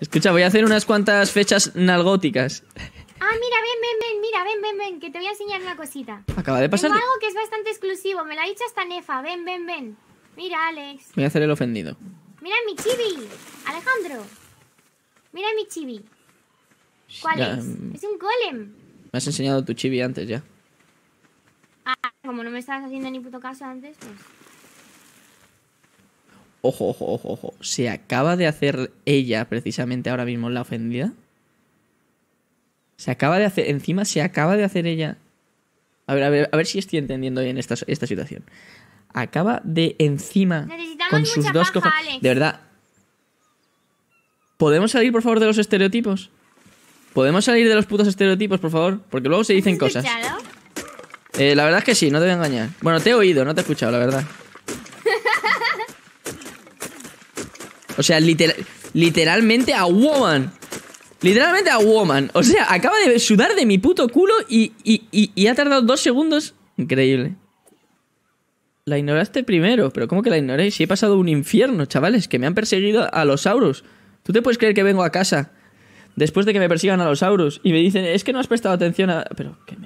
Escucha, voy a hacer unas cuantas fechas nalgóticas. Ah, mira, ven, ven, ven, mira, ven, ven, ven, que te voy a enseñar una cosita. Acaba de pasar. algo que es bastante exclusivo, me lo ha dicho hasta Nefa. Ven, ven, ven. Mira, Alex. Voy a hacer el ofendido. Mira mi chibi, Alejandro. Mira mi chibi. ¿Cuál es? Mm. Es un golem. Me has enseñado tu chibi antes ya. Ah, como no me estabas haciendo ni puto caso antes, pues. Ojo, ojo, ojo, ojo. ¿Se acaba de hacer ella precisamente ahora mismo la ofendida? Se acaba de hacer. Encima se acaba de hacer ella. A ver, a ver, a ver si estoy entendiendo bien esta, esta situación. Acaba de encima. Con sus dos cojones De verdad. ¿Podemos salir, por favor, de los estereotipos? ¿Podemos salir de los putos estereotipos, por favor? Porque luego se dicen cosas. Eh, la verdad es que sí, no te voy a engañar. Bueno, te he oído, no te he escuchado, la verdad. O sea, literalmente a woman. Literalmente a woman. O sea, acaba de sudar de mi puto culo y, y, y, ha tardado dos segundos. Increíble. La ignoraste primero, pero ¿cómo que la ignoré? Si he pasado un infierno, chavales, que me han perseguido a los Sauros. ¿Tú te puedes creer que vengo a casa después de que me persigan a los Sauros y me dicen, es que no has prestado atención a... Pero, ¿qué?